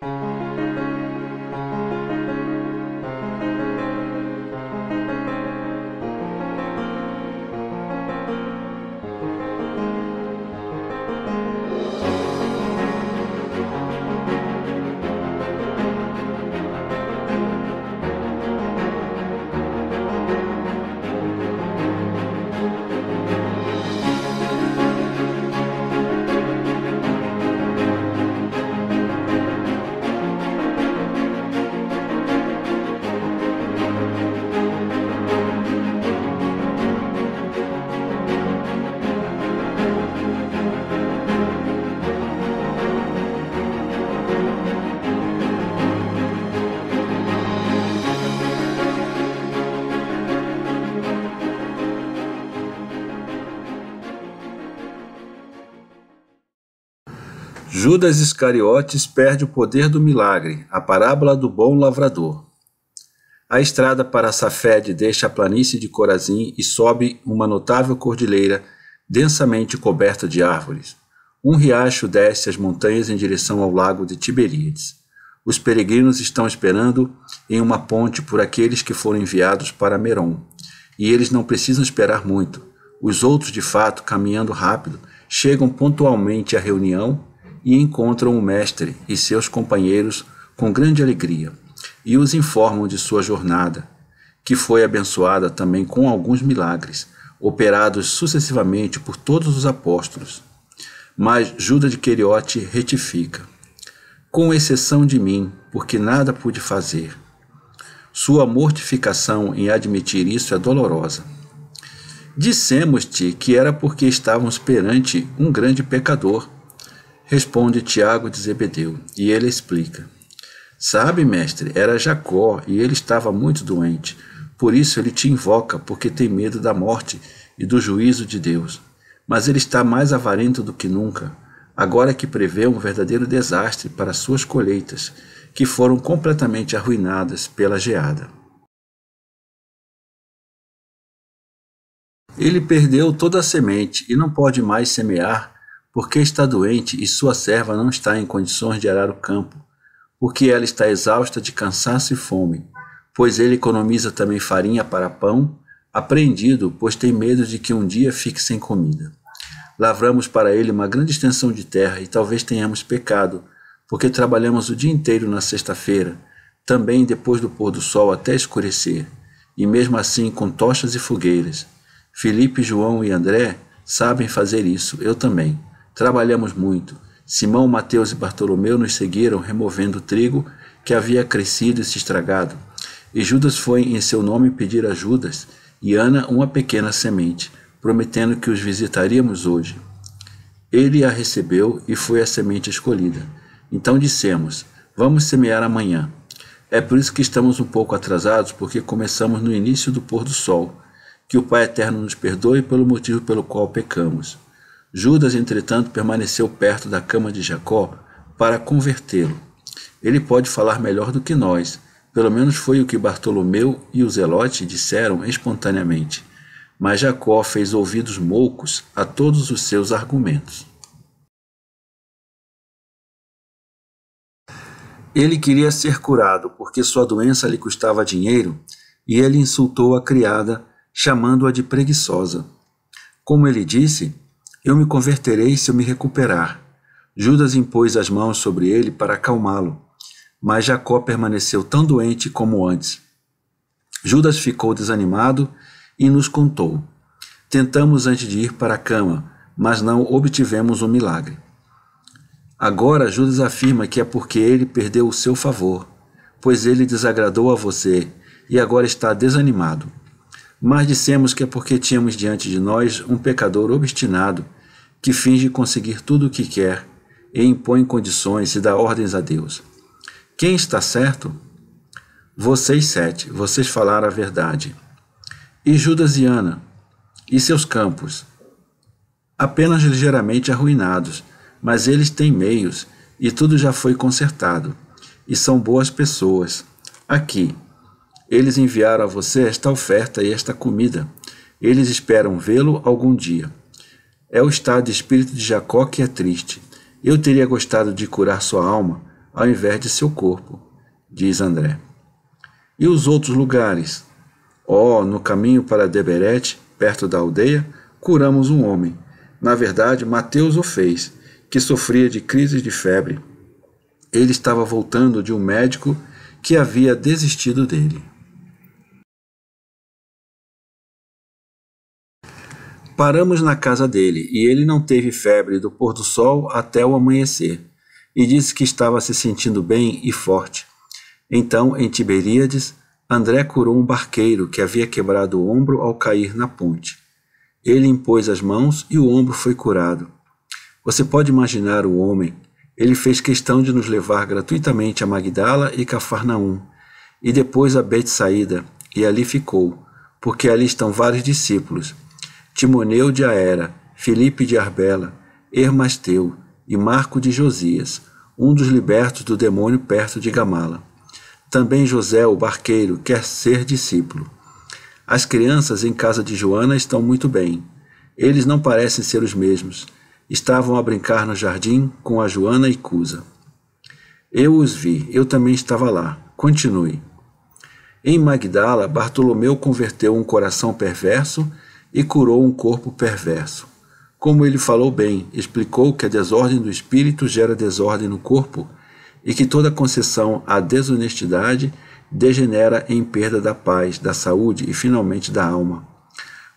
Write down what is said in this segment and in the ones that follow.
thank you Judas Iscariotes perde o poder do milagre, a parábola do bom lavrador. A estrada para Safed deixa a planície de Corazim e sobe uma notável cordilheira densamente coberta de árvores. Um riacho desce as montanhas em direção ao lago de Tiberíades. Os peregrinos estão esperando em uma ponte por aqueles que foram enviados para Meron. E eles não precisam esperar muito. Os outros, de fato, caminhando rápido, chegam pontualmente à reunião e encontram o mestre e seus companheiros com grande alegria e os informam de sua jornada, que foi abençoada também com alguns milagres, operados sucessivamente por todos os apóstolos. Mas Judas de Queriote retifica: com exceção de mim, porque nada pude fazer. Sua mortificação em admitir isso é dolorosa. Dissemos-te que era porque estávamos perante um grande pecador Responde Tiago de Zebedeu, e ele explica: Sabe, mestre, era Jacó e ele estava muito doente. Por isso ele te invoca, porque tem medo da morte e do juízo de Deus. Mas ele está mais avarento do que nunca, agora é que prevê um verdadeiro desastre para suas colheitas, que foram completamente arruinadas pela geada. Ele perdeu toda a semente e não pode mais semear porque está doente e sua serva não está em condições de arar o campo, porque ela está exausta de cansaço e fome, pois ele economiza também farinha para pão, apreendido, pois tem medo de que um dia fique sem comida. Lavramos para ele uma grande extensão de terra e talvez tenhamos pecado, porque trabalhamos o dia inteiro na sexta-feira, também depois do pôr do sol até escurecer, e mesmo assim com tochas e fogueiras. Felipe, João e André sabem fazer isso, eu também. Trabalhamos muito. Simão, Mateus e Bartolomeu nos seguiram, removendo o trigo que havia crescido e se estragado. E Judas foi em seu nome pedir a Judas e Ana uma pequena semente, prometendo que os visitaríamos hoje. Ele a recebeu e foi a semente escolhida. Então dissemos: Vamos semear amanhã. É por isso que estamos um pouco atrasados, porque começamos no início do pôr do sol. Que o Pai Eterno nos perdoe pelo motivo pelo qual pecamos. Judas, entretanto, permaneceu perto da cama de Jacó para convertê-lo. Ele pode falar melhor do que nós, pelo menos foi o que Bartolomeu e o Zelote disseram espontaneamente. Mas Jacó fez ouvidos moucos a todos os seus argumentos. Ele queria ser curado porque sua doença lhe custava dinheiro e ele insultou a criada, chamando-a de preguiçosa. Como ele disse, eu me converterei se eu me recuperar. Judas impôs as mãos sobre ele para acalmá-lo, mas Jacó permaneceu tão doente como antes. Judas ficou desanimado e nos contou: Tentamos antes de ir para a cama, mas não obtivemos o um milagre. Agora Judas afirma que é porque ele perdeu o seu favor, pois ele desagradou a você e agora está desanimado. Mas dissemos que é porque tínhamos diante de nós um pecador obstinado que finge conseguir tudo o que quer e impõe condições e dá ordens a Deus. Quem está certo? Vocês sete, vocês falaram a verdade. E Judas e Ana, e seus campos, apenas ligeiramente arruinados, mas eles têm meios e tudo já foi consertado, e são boas pessoas. Aqui, eles enviaram a você esta oferta e esta comida. Eles esperam vê-lo algum dia. É o estado de espírito de Jacó que é triste. Eu teria gostado de curar sua alma ao invés de seu corpo, diz André. E os outros lugares? Oh, no caminho para Deberete, perto da aldeia, curamos um homem. Na verdade, Mateus o fez, que sofria de crises de febre. Ele estava voltando de um médico que havia desistido dele. Paramos na casa dele e ele não teve febre do pôr do sol até o amanhecer e disse que estava se sentindo bem e forte. Então, em Tiberíades, André curou um barqueiro que havia quebrado o ombro ao cair na ponte. Ele impôs as mãos e o ombro foi curado. Você pode imaginar o homem. Ele fez questão de nos levar gratuitamente a Magdala e Cafarnaum, e depois a Betsaída, e ali ficou, porque ali estão vários discípulos Timoneu de Aera, Felipe de Arbela, Hermasteu e Marco de Josias, um dos libertos do demônio perto de Gamala. Também José, o barqueiro, quer ser discípulo. As crianças em casa de Joana estão muito bem. Eles não parecem ser os mesmos. Estavam a brincar no jardim com a Joana e Cusa. Eu os vi, eu também estava lá. Continue. Em Magdala, Bartolomeu converteu um coração perverso e curou um corpo perverso. Como ele falou bem, explicou que a desordem do espírito gera desordem no corpo e que toda concessão à desonestidade degenera em perda da paz, da saúde e finalmente da alma.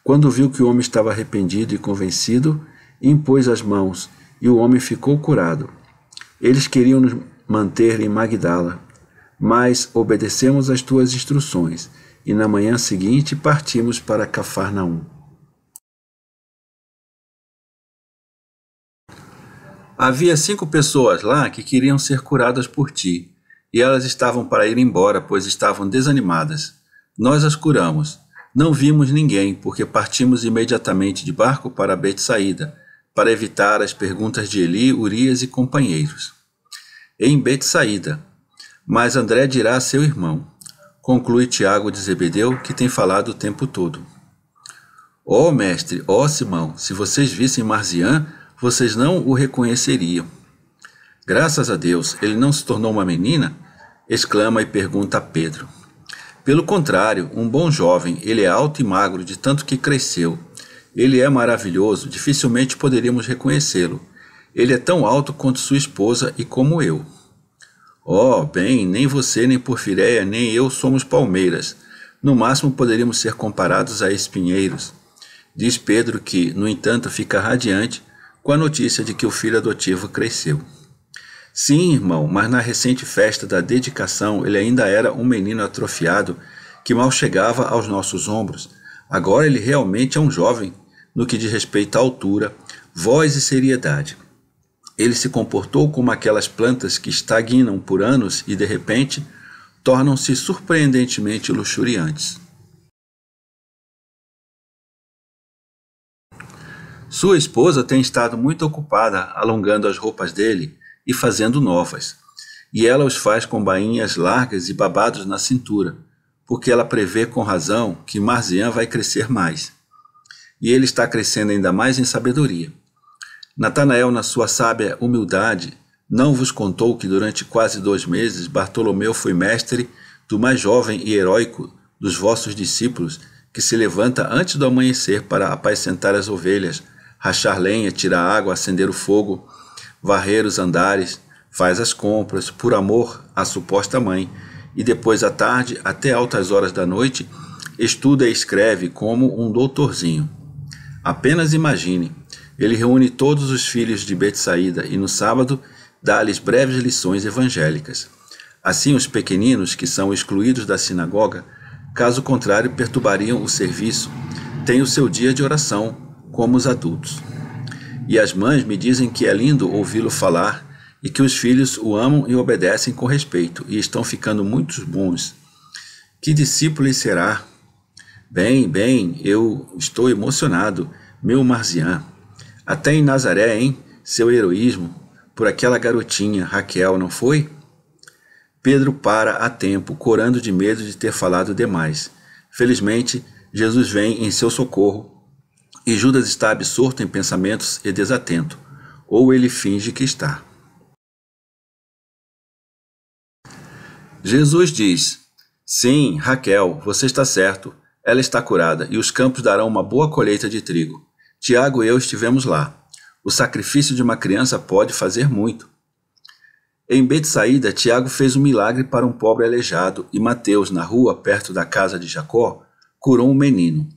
Quando viu que o homem estava arrependido e convencido, impôs as mãos e o homem ficou curado. Eles queriam nos manter em Magdala, mas obedecemos às tuas instruções e na manhã seguinte partimos para Cafarnaum. Havia cinco pessoas lá que queriam ser curadas por ti, e elas estavam para ir embora, pois estavam desanimadas. Nós as curamos. Não vimos ninguém, porque partimos imediatamente de barco para Betsaída, para evitar as perguntas de Eli, Urias e companheiros. Em Betsaída. Mas André dirá a seu irmão, conclui Tiago de Zebedeu, que tem falado o tempo todo. Ó oh, mestre, ó oh, Simão, se vocês vissem Marzian, vocês não o reconheceriam. Graças a Deus, ele não se tornou uma menina? exclama e pergunta a Pedro. Pelo contrário, um bom jovem, ele é alto e magro de tanto que cresceu. Ele é maravilhoso, dificilmente poderíamos reconhecê-lo. Ele é tão alto quanto sua esposa e como eu. Oh, bem, nem você, nem Porfiréia, nem eu somos palmeiras. No máximo poderíamos ser comparados a espinheiros. Diz Pedro que, no entanto, fica radiante com a notícia de que o filho adotivo cresceu. Sim, irmão, mas na recente festa da dedicação ele ainda era um menino atrofiado que mal chegava aos nossos ombros. Agora ele realmente é um jovem no que diz respeito à altura, voz e seriedade. Ele se comportou como aquelas plantas que estagnam por anos e de repente tornam-se surpreendentemente luxuriantes. Sua esposa tem estado muito ocupada alongando as roupas dele e fazendo novas, e ela os faz com bainhas largas e babados na cintura, porque ela prevê com razão que Marzian vai crescer mais. E ele está crescendo ainda mais em sabedoria. Natanael, na sua sábia humildade, não vos contou que durante quase dois meses Bartolomeu foi mestre do mais jovem e heróico dos vossos discípulos, que se levanta antes do amanhecer para apacentar as ovelhas rachar lenha, tirar água, acender o fogo, varrer os andares, faz as compras, por amor à suposta mãe, e depois à tarde, até altas horas da noite, estuda e escreve como um doutorzinho. Apenas imagine, ele reúne todos os filhos de Betsaída e no sábado dá-lhes breves lições evangélicas. Assim, os pequeninos, que são excluídos da sinagoga, caso contrário, perturbariam o serviço, têm o seu dia de oração, como os adultos. E as mães me dizem que é lindo ouvi-lo falar e que os filhos o amam e obedecem com respeito e estão ficando muito bons. Que discípulo será? Bem, bem, eu estou emocionado, meu Marzian. Até em Nazaré, hein? Seu heroísmo por aquela garotinha, Raquel, não foi? Pedro para a tempo, corando de medo de ter falado demais. Felizmente, Jesus vem em seu socorro e Judas está absorto em pensamentos e desatento, ou ele finge que está. Jesus diz: Sim, Raquel, você está certo. Ela está curada e os campos darão uma boa colheita de trigo. Tiago e eu estivemos lá. O sacrifício de uma criança pode fazer muito. Em Betsaída, Tiago fez um milagre para um pobre aleijado e Mateus, na rua perto da casa de Jacó, curou um menino.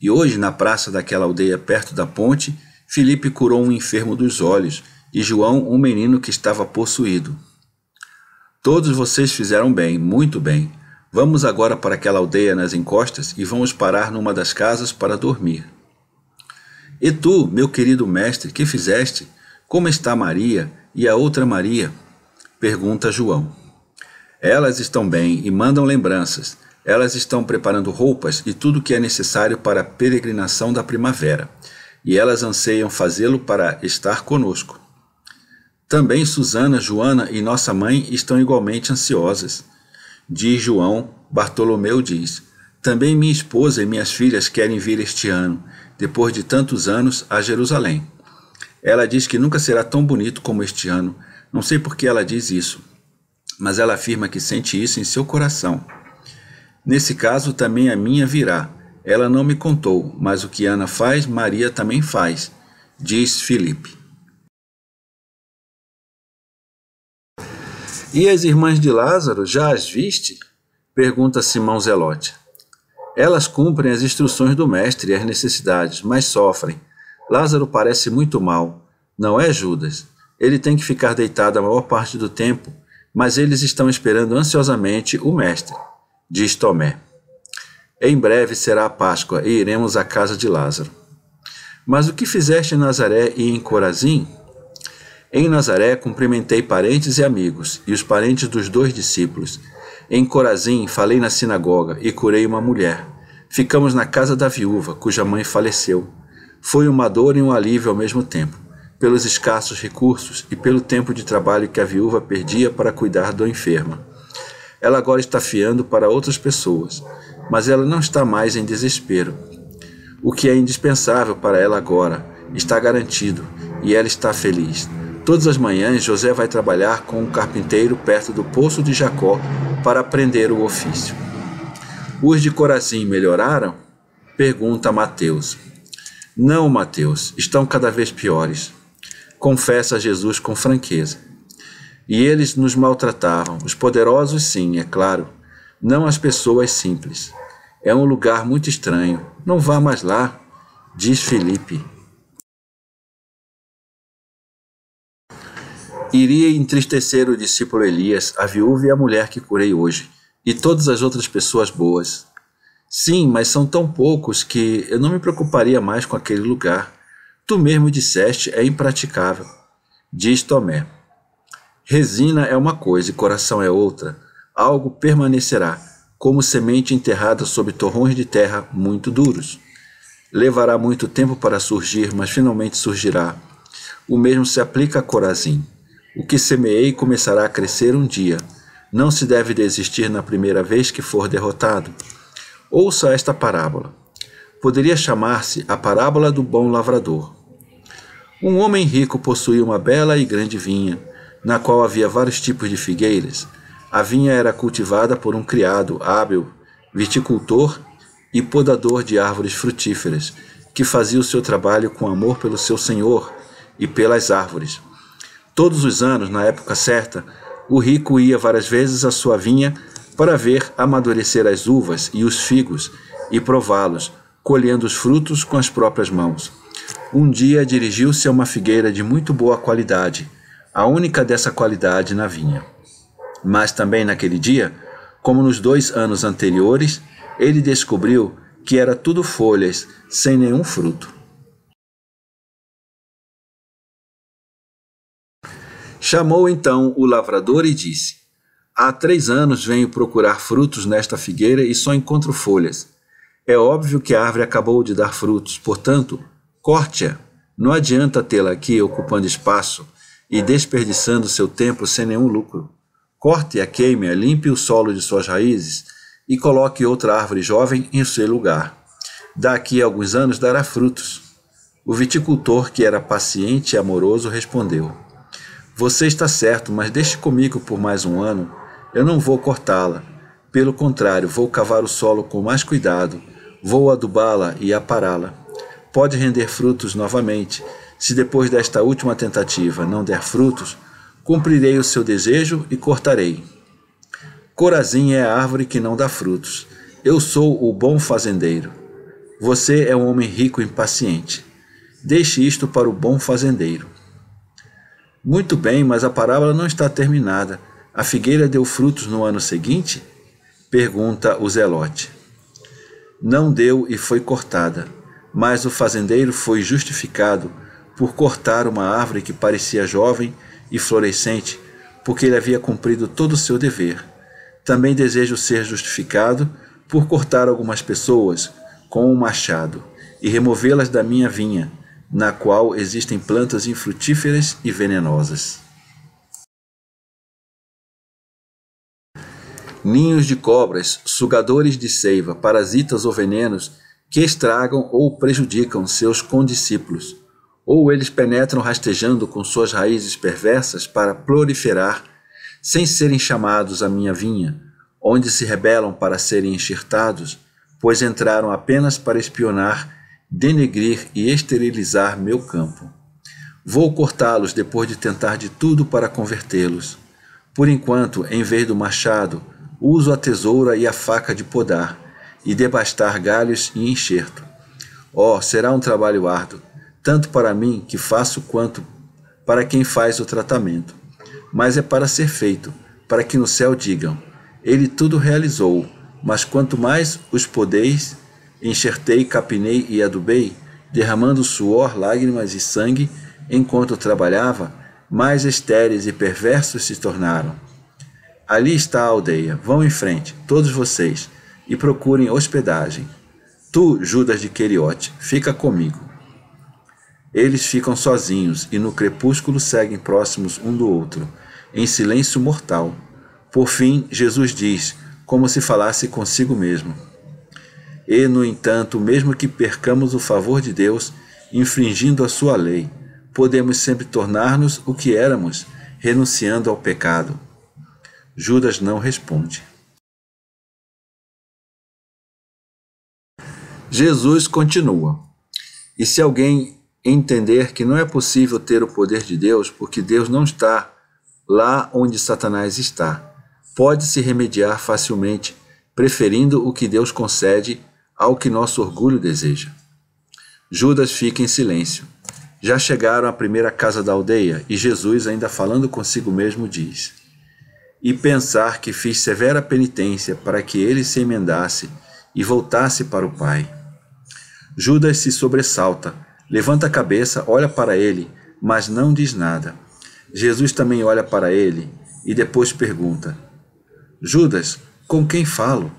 E hoje, na praça daquela aldeia perto da ponte, Felipe curou um enfermo dos olhos e João um menino que estava possuído. Todos vocês fizeram bem, muito bem. Vamos agora para aquela aldeia nas encostas e vamos parar numa das casas para dormir. E tu, meu querido mestre, que fizeste? Como está Maria e a outra Maria? Pergunta João. Elas estão bem e mandam lembranças. Elas estão preparando roupas e tudo que é necessário para a peregrinação da primavera, e elas anseiam fazê-lo para estar conosco. Também Susana, Joana e nossa mãe estão igualmente ansiosas. Diz João, Bartolomeu diz: Também minha esposa e minhas filhas querem vir este ano, depois de tantos anos, a Jerusalém. Ela diz que nunca será tão bonito como este ano. Não sei por que ela diz isso, mas ela afirma que sente isso em seu coração. Nesse caso, também a minha virá. Ela não me contou, mas o que Ana faz, Maria também faz, diz Filipe. E as irmãs de Lázaro, já as viste? Pergunta Simão Zelote. Elas cumprem as instruções do mestre e as necessidades, mas sofrem. Lázaro parece muito mal. Não é Judas. Ele tem que ficar deitado a maior parte do tempo, mas eles estão esperando ansiosamente o mestre. Diz Tomé: Em breve será a Páscoa e iremos à casa de Lázaro. Mas o que fizeste em Nazaré e em Corazim? Em Nazaré cumprimentei parentes e amigos, e os parentes dos dois discípulos. Em Corazim falei na sinagoga e curei uma mulher. Ficamos na casa da viúva, cuja mãe faleceu. Foi uma dor e um alívio ao mesmo tempo, pelos escassos recursos e pelo tempo de trabalho que a viúva perdia para cuidar do enfermo. Ela agora está fiando para outras pessoas, mas ela não está mais em desespero. O que é indispensável para ela agora está garantido e ela está feliz. Todas as manhãs, José vai trabalhar com um carpinteiro perto do poço de Jacó para aprender o ofício. Os de Corazim melhoraram? Pergunta Mateus. Não, Mateus, estão cada vez piores. Confessa Jesus com franqueza. E eles nos maltratavam, os poderosos, sim, é claro, não as pessoas simples. É um lugar muito estranho. Não vá mais lá, diz Felipe. Iria entristecer o discípulo Elias, a viúva e a mulher que curei hoje, e todas as outras pessoas boas. Sim, mas são tão poucos que eu não me preocuparia mais com aquele lugar. Tu mesmo disseste, é impraticável, diz Tomé. Resina é uma coisa e coração é outra. Algo permanecerá, como semente enterrada sob torrões de terra muito duros. Levará muito tempo para surgir, mas finalmente surgirá. O mesmo se aplica a Corazim. O que semeei começará a crescer um dia. Não se deve desistir na primeira vez que for derrotado. Ouça esta parábola. Poderia chamar-se a parábola do bom lavrador. Um homem rico possuía uma bela e grande vinha na qual havia vários tipos de figueiras, a vinha era cultivada por um criado hábil, viticultor e podador de árvores frutíferas, que fazia o seu trabalho com amor pelo seu senhor e pelas árvores. Todos os anos, na época certa, o rico ia várias vezes à sua vinha para ver amadurecer as uvas e os figos e prová-los, colhendo os frutos com as próprias mãos. Um dia dirigiu-se a uma figueira de muito boa qualidade a única dessa qualidade na vinha. Mas também naquele dia, como nos dois anos anteriores, ele descobriu que era tudo folhas, sem nenhum fruto. Chamou então o lavrador e disse: Há três anos venho procurar frutos nesta figueira e só encontro folhas. É óbvio que a árvore acabou de dar frutos, portanto, corte-a. Não adianta tê-la aqui ocupando espaço e desperdiçando seu tempo sem nenhum lucro. Corte a queime, limpe o solo de suas raízes e coloque outra árvore jovem em seu lugar. Daqui a alguns anos dará frutos. O viticultor, que era paciente e amoroso, respondeu: Você está certo, mas deixe comigo por mais um ano. Eu não vou cortá-la. Pelo contrário, vou cavar o solo com mais cuidado, vou adubá-la e apará-la. Pode render frutos novamente se depois desta última tentativa não der frutos, cumprirei o seu desejo e cortarei. Corazim é a árvore que não dá frutos. Eu sou o bom fazendeiro. Você é um homem rico e impaciente. Deixe isto para o bom fazendeiro. Muito bem, mas a parábola não está terminada. A figueira deu frutos no ano seguinte? Pergunta o Zelote. Não deu e foi cortada, mas o fazendeiro foi justificado por cortar uma árvore que parecia jovem e florescente, porque ele havia cumprido todo o seu dever. Também desejo ser justificado por cortar algumas pessoas com o um machado e removê-las da minha vinha, na qual existem plantas infrutíferas e venenosas. Ninhos de cobras, sugadores de seiva, parasitas ou venenos que estragam ou prejudicam seus condiscípulos ou eles penetram rastejando com suas raízes perversas para proliferar, sem serem chamados à minha vinha, onde se rebelam para serem enxertados, pois entraram apenas para espionar, denegrir e esterilizar meu campo. Vou cortá-los depois de tentar de tudo para convertê-los. Por enquanto, em vez do machado, uso a tesoura e a faca de podar, e debastar galhos e enxerto. Oh, será um trabalho árduo, tanto para mim que faço quanto para quem faz o tratamento. Mas é para ser feito, para que no céu digam: Ele tudo realizou, mas quanto mais os podeis, enxertei, capinei e adubei, derramando suor, lágrimas e sangue, enquanto trabalhava, mais estéreis e perversos se tornaram. Ali está a aldeia, vão em frente, todos vocês, e procurem hospedagem. Tu, Judas de Queriote, fica comigo. Eles ficam sozinhos e no crepúsculo seguem próximos um do outro, em silêncio mortal. Por fim, Jesus diz, como se falasse consigo mesmo: E, no entanto, mesmo que percamos o favor de Deus, infringindo a sua lei, podemos sempre tornar-nos o que éramos, renunciando ao pecado. Judas não responde. Jesus continua: E se alguém entender que não é possível ter o poder de Deus porque Deus não está lá onde Satanás está. Pode-se remediar facilmente, preferindo o que Deus concede ao que nosso orgulho deseja. Judas fica em silêncio. Já chegaram à primeira casa da aldeia e Jesus, ainda falando consigo mesmo, diz: E pensar que fiz severa penitência para que ele se emendasse e voltasse para o Pai. Judas se sobressalta Levanta a cabeça, olha para ele, mas não diz nada. Jesus também olha para ele e depois pergunta: Judas, com quem falo?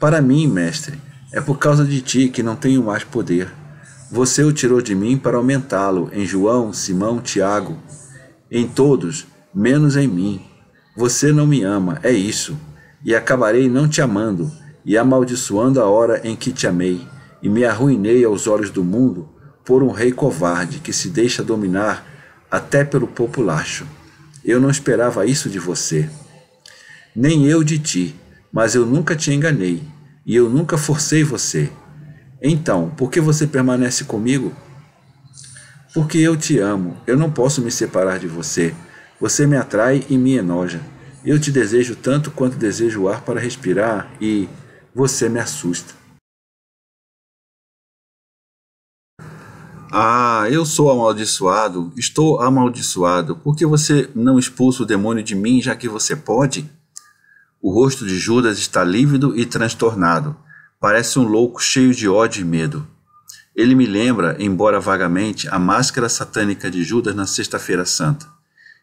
Para mim, mestre, é por causa de ti que não tenho mais poder. Você o tirou de mim para aumentá-lo em João, Simão, Tiago, em todos, menos em mim. Você não me ama, é isso, e acabarei não te amando e amaldiçoando a hora em que te amei e me arruinei aos olhos do mundo por um rei covarde que se deixa dominar até pelo populacho. Eu não esperava isso de você. Nem eu de ti, mas eu nunca te enganei e eu nunca forcei você. Então, por que você permanece comigo? Porque eu te amo, eu não posso me separar de você. Você me atrai e me enoja. Eu te desejo tanto quanto desejo o ar para respirar e você me assusta. Ah, eu sou amaldiçoado, estou amaldiçoado, por que você não expulsa o demônio de mim, já que você pode? O rosto de Judas está lívido e transtornado. Parece um louco cheio de ódio e medo. Ele me lembra, embora vagamente, a máscara satânica de Judas na Sexta-feira Santa.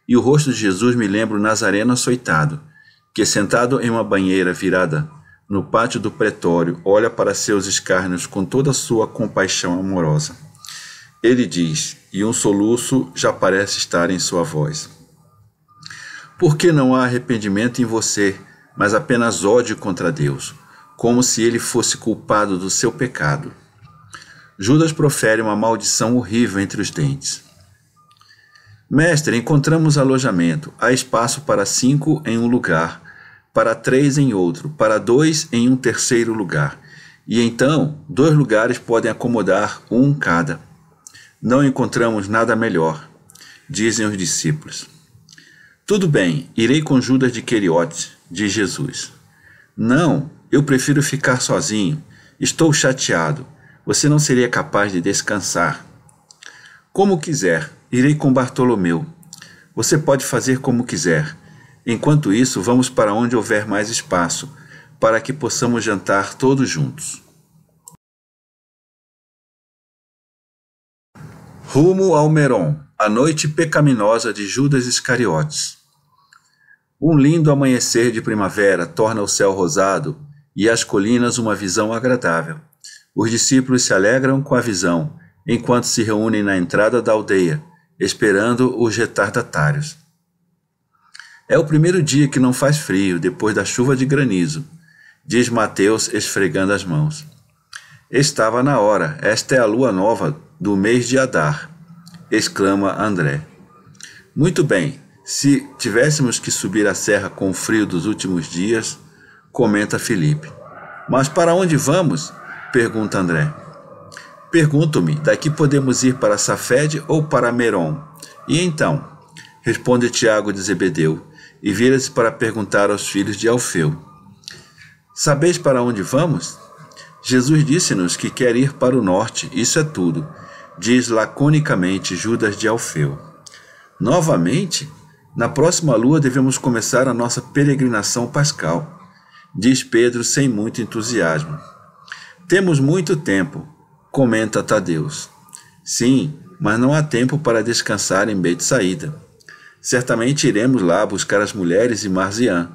E o rosto de Jesus me lembra o Nazareno açoitado, que, sentado em uma banheira virada no pátio do pretório, olha para seus escárnios com toda a sua compaixão amorosa. Ele diz, e um soluço já parece estar em sua voz. Por que não há arrependimento em você, mas apenas ódio contra Deus, como se ele fosse culpado do seu pecado? Judas profere uma maldição horrível entre os dentes. Mestre, encontramos alojamento. Há espaço para cinco em um lugar, para três em outro, para dois em um terceiro lugar. E então, dois lugares podem acomodar um cada. Não encontramos nada melhor, dizem os discípulos. Tudo bem, irei com Judas de Queriote, diz Jesus. Não, eu prefiro ficar sozinho. Estou chateado. Você não seria capaz de descansar. Como quiser, irei com Bartolomeu. Você pode fazer como quiser. Enquanto isso, vamos para onde houver mais espaço, para que possamos jantar todos juntos. Rumo ao Meron, a noite pecaminosa de Judas Iscariotes. Um lindo amanhecer de primavera torna o céu rosado e as colinas uma visão agradável. Os discípulos se alegram com a visão, enquanto se reúnem na entrada da aldeia, esperando os retardatários. É o primeiro dia que não faz frio, depois da chuva de granizo, diz Mateus esfregando as mãos. Estava na hora, esta é a lua nova do mês de Adar, exclama André. Muito bem, se tivéssemos que subir a serra com o frio dos últimos dias, comenta Felipe. Mas para onde vamos? pergunta André. Pergunto-me, daqui podemos ir para Safed ou para Meron? E então? Responde Tiago de Zebedeu e vira-se para perguntar aos filhos de Alfeu: Sabeis para onde vamos? Jesus disse-nos que quer ir para o norte, isso é tudo diz laconicamente Judas de Alfeu. Novamente, na próxima lua devemos começar a nossa peregrinação pascal, diz Pedro sem muito entusiasmo. Temos muito tempo, comenta Tadeus. Sim, mas não há tempo para descansar em Beit Saída. Certamente iremos lá buscar as mulheres e Marzian,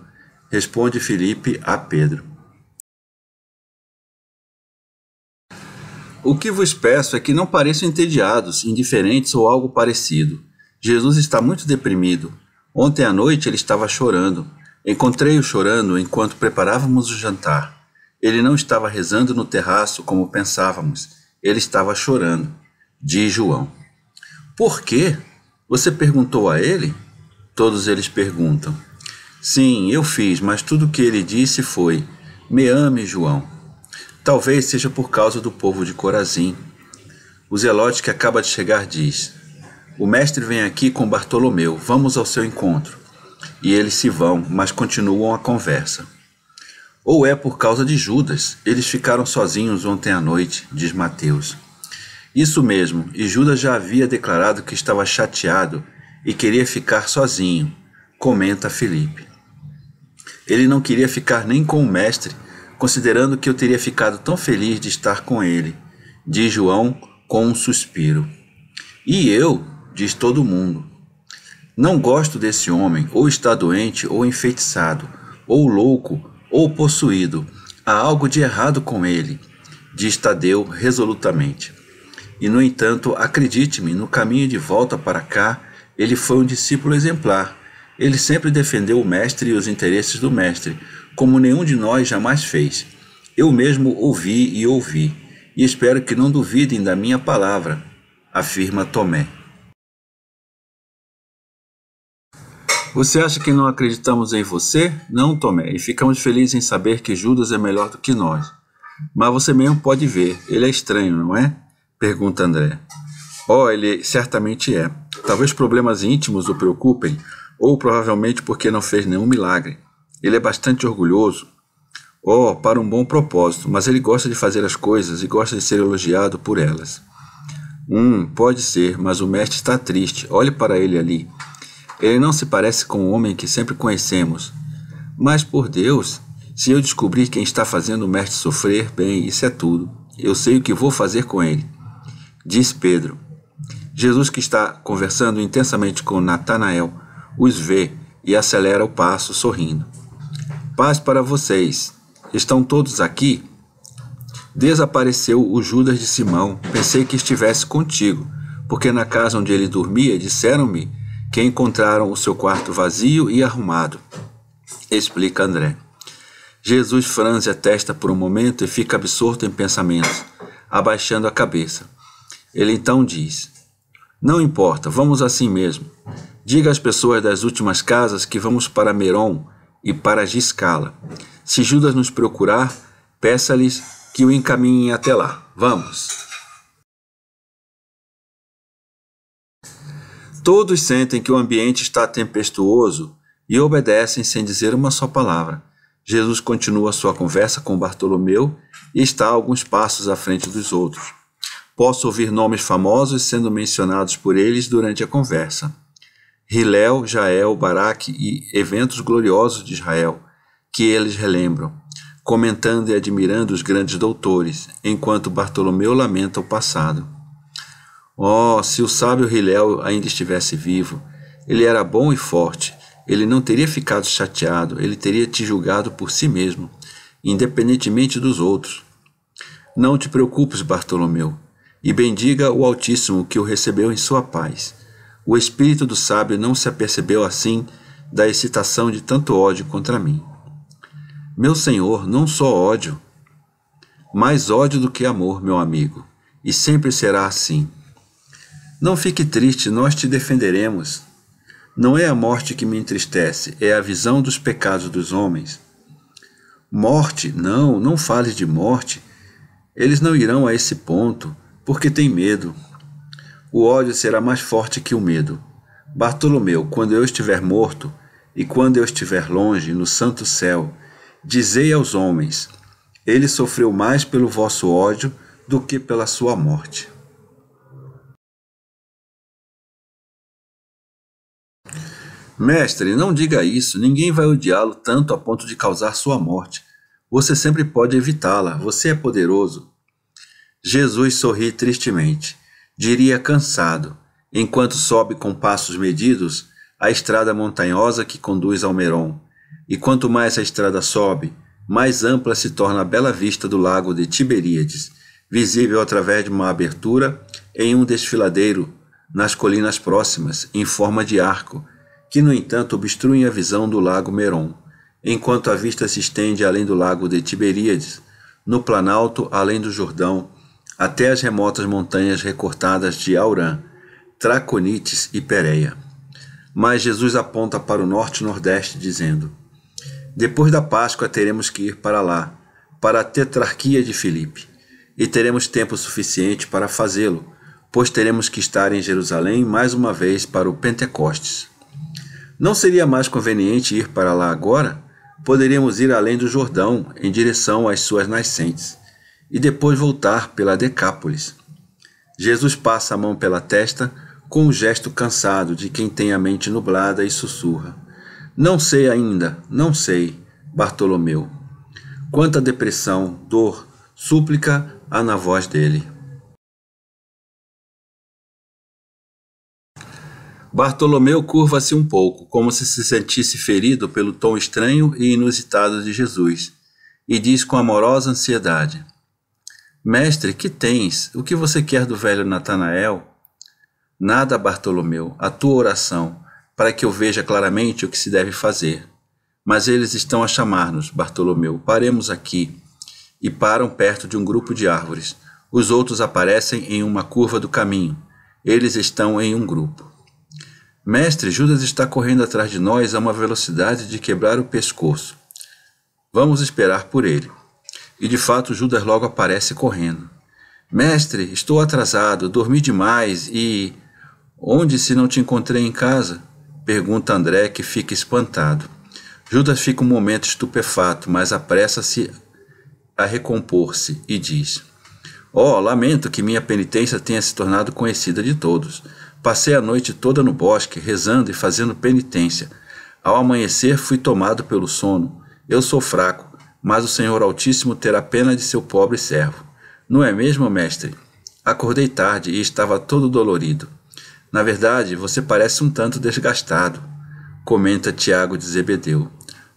responde Felipe a Pedro. O que vos peço é que não pareçam entediados, indiferentes ou algo parecido. Jesus está muito deprimido. Ontem à noite ele estava chorando. Encontrei-o chorando enquanto preparávamos o jantar. Ele não estava rezando no terraço como pensávamos. Ele estava chorando, diz João. Por quê? Você perguntou a ele? Todos eles perguntam. Sim, eu fiz, mas tudo o que ele disse foi: Me ame, João. Talvez seja por causa do povo de Corazim. O Zelote que acaba de chegar diz: O mestre vem aqui com Bartolomeu, vamos ao seu encontro. E eles se vão, mas continuam a conversa. Ou é por causa de Judas, eles ficaram sozinhos ontem à noite, diz Mateus. Isso mesmo, e Judas já havia declarado que estava chateado e queria ficar sozinho, comenta Felipe. Ele não queria ficar nem com o mestre considerando que eu teria ficado tão feliz de estar com ele, diz João com um suspiro. E eu, diz todo mundo. Não gosto desse homem, ou está doente, ou enfeitiçado, ou louco, ou possuído. Há algo de errado com ele, diz Tadeu resolutamente. E no entanto, acredite-me, no caminho de volta para cá, ele foi um discípulo exemplar. Ele sempre defendeu o mestre e os interesses do mestre, como nenhum de nós jamais fez. Eu mesmo ouvi e ouvi, e espero que não duvidem da minha palavra, afirma Tomé. Você acha que não acreditamos em você? Não, Tomé, e ficamos felizes em saber que Judas é melhor do que nós. Mas você mesmo pode ver, ele é estranho, não é? Pergunta André. Oh, ele certamente é. Talvez problemas íntimos o preocupem, ou provavelmente porque não fez nenhum milagre. Ele é bastante orgulhoso. Oh, para um bom propósito, mas ele gosta de fazer as coisas e gosta de ser elogiado por elas. Hum, pode ser, mas o mestre está triste. Olhe para ele ali. Ele não se parece com o homem que sempre conhecemos. Mas, por Deus, se eu descobrir quem está fazendo o mestre sofrer, bem, isso é tudo. Eu sei o que vou fazer com ele. Diz Pedro. Jesus, que está conversando intensamente com Natanael, os vê e acelera o passo, sorrindo paz para vocês. Estão todos aqui? Desapareceu o Judas de Simão. Pensei que estivesse contigo, porque na casa onde ele dormia disseram-me que encontraram o seu quarto vazio e arrumado. Explica André. Jesus franze a testa por um momento e fica absorto em pensamentos, abaixando a cabeça. Ele então diz: Não importa, vamos assim mesmo. Diga às pessoas das últimas casas que vamos para Meron e para Giscala. Se Judas nos procurar, peça-lhes que o encaminhem até lá. Vamos! Todos sentem que o ambiente está tempestuoso e obedecem sem dizer uma só palavra. Jesus continua sua conversa com Bartolomeu e está alguns passos à frente dos outros. Posso ouvir nomes famosos sendo mencionados por eles durante a conversa. Hilel, Jael, Baraque e eventos gloriosos de Israel, que eles relembram, comentando e admirando os grandes doutores, enquanto Bartolomeu lamenta o passado. Oh, se o sábio Hilel ainda estivesse vivo! Ele era bom e forte, ele não teria ficado chateado, ele teria te julgado por si mesmo, independentemente dos outros. Não te preocupes, Bartolomeu, e bendiga o Altíssimo que o recebeu em sua paz. O espírito do sábio não se apercebeu assim da excitação de tanto ódio contra mim. Meu senhor, não só ódio, mais ódio do que amor, meu amigo, e sempre será assim. Não fique triste, nós te defenderemos. Não é a morte que me entristece, é a visão dos pecados dos homens. Morte, não, não fale de morte. Eles não irão a esse ponto, porque têm medo o ódio será mais forte que o medo. Bartolomeu, quando eu estiver morto, e quando eu estiver longe, no santo céu, dizei aos homens: Ele sofreu mais pelo vosso ódio do que pela sua morte. Mestre, não diga isso, ninguém vai odiá-lo tanto a ponto de causar sua morte. Você sempre pode evitá-la, você é poderoso. Jesus sorri tristemente diria cansado, enquanto sobe com passos medidos a estrada montanhosa que conduz ao Meron. E quanto mais a estrada sobe, mais ampla se torna a bela vista do lago de Tiberíades, visível através de uma abertura em um desfiladeiro nas colinas próximas, em forma de arco, que no entanto obstruem a visão do lago Meron, enquanto a vista se estende além do lago de Tiberíades, no planalto além do Jordão até as remotas montanhas recortadas de Aurã, Traconites e Pereia. Mas Jesus aponta para o norte e nordeste, dizendo: Depois da Páscoa teremos que ir para lá, para a tetrarquia de Filipe, e teremos tempo suficiente para fazê-lo, pois teremos que estar em Jerusalém mais uma vez para o Pentecostes. Não seria mais conveniente ir para lá agora? Poderíamos ir além do Jordão, em direção às suas nascentes e depois voltar pela Decápolis. Jesus passa a mão pela testa com um gesto cansado de quem tem a mente nublada e sussurra: Não sei ainda, não sei, Bartolomeu. Quanta depressão, dor, súplica há na voz dele. Bartolomeu curva-se um pouco, como se se sentisse ferido pelo tom estranho e inusitado de Jesus, e diz com amorosa ansiedade: Mestre, que tens? O que você quer do velho Natanael? Nada, Bartolomeu, a tua oração, para que eu veja claramente o que se deve fazer. Mas eles estão a chamar-nos, Bartolomeu. Paremos aqui. E param perto de um grupo de árvores. Os outros aparecem em uma curva do caminho. Eles estão em um grupo. Mestre, Judas está correndo atrás de nós a uma velocidade de quebrar o pescoço. Vamos esperar por ele. E de fato Judas logo aparece correndo. Mestre, estou atrasado, dormi demais e. Onde se não te encontrei em casa? Pergunta André, que fica espantado. Judas fica um momento estupefato, mas apressa-se a recompor-se e diz: Oh, lamento que minha penitência tenha se tornado conhecida de todos. Passei a noite toda no bosque, rezando e fazendo penitência. Ao amanhecer, fui tomado pelo sono. Eu sou fraco, mas o Senhor Altíssimo terá pena de seu pobre servo. Não é mesmo, mestre? Acordei tarde e estava todo dolorido. Na verdade, você parece um tanto desgastado, comenta Tiago de Zebedeu.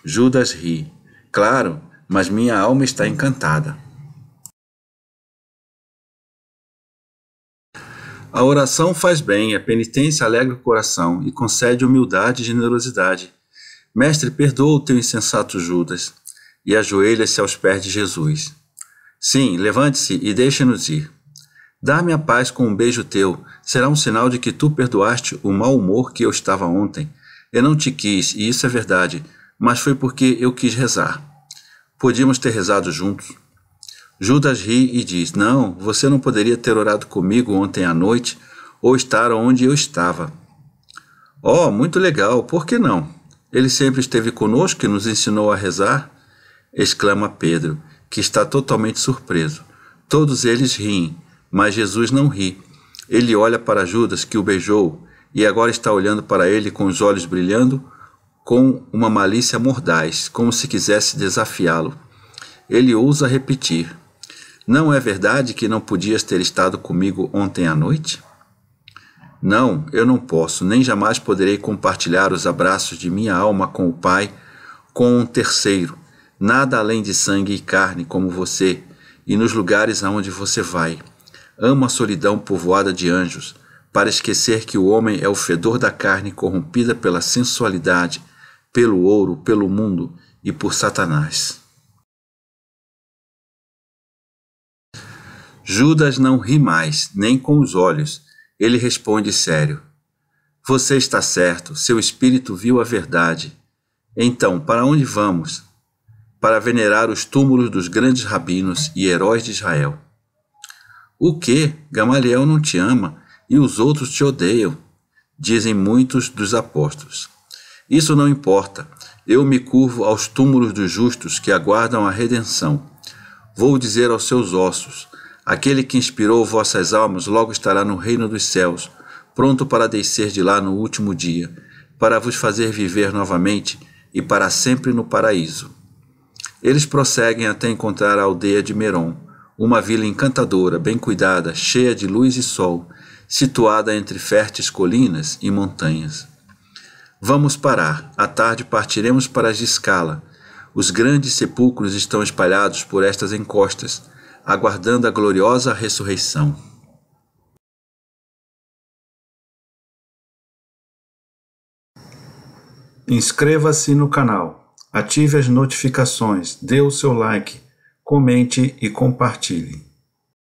Judas ri. Claro, mas minha alma está encantada. A oração faz bem, a penitência alegra o coração e concede humildade e generosidade. Mestre, perdoa o teu insensato Judas e ajoelha-se aos pés de Jesus. Sim, levante-se e deixe-nos ir. Dá-me a paz com um beijo teu, será um sinal de que tu perdoaste o mau humor que eu estava ontem. Eu não te quis, e isso é verdade, mas foi porque eu quis rezar. Podíamos ter rezado juntos. Judas ri e diz: Não, você não poderia ter orado comigo ontem à noite ou estar onde eu estava. Oh, muito legal, por que não? Ele sempre esteve conosco e nos ensinou a rezar exclama Pedro, que está totalmente surpreso. Todos eles riem, mas Jesus não ri. Ele olha para Judas, que o beijou, e agora está olhando para ele com os olhos brilhando, com uma malícia mordaz, como se quisesse desafiá-lo. Ele ousa repetir: Não é verdade que não podias ter estado comigo ontem à noite? Não, eu não posso, nem jamais poderei compartilhar os abraços de minha alma com o Pai com um terceiro nada além de sangue e carne como você, e nos lugares aonde você vai. Amo a solidão povoada de anjos, para esquecer que o homem é o fedor da carne corrompida pela sensualidade, pelo ouro, pelo mundo e por Satanás. Judas não ri mais, nem com os olhos. Ele responde sério: Você está certo, seu espírito viu a verdade. Então, para onde vamos? para venerar os túmulos dos grandes rabinos e heróis de Israel. O que Gamaliel não te ama e os outros te odeiam, dizem muitos dos apóstolos. Isso não importa. Eu me curvo aos túmulos dos justos que aguardam a redenção. Vou dizer aos seus ossos: Aquele que inspirou vossas almas logo estará no reino dos céus, pronto para descer de lá no último dia, para vos fazer viver novamente e para sempre no paraíso. Eles prosseguem até encontrar a aldeia de Meron, uma vila encantadora, bem cuidada, cheia de luz e sol, situada entre férteis colinas e montanhas. Vamos parar. À tarde partiremos para Giscala. Os grandes sepulcros estão espalhados por estas encostas, aguardando a gloriosa ressurreição. Inscreva-se no canal ative as notificações, dê o seu like, comente e compartilhe.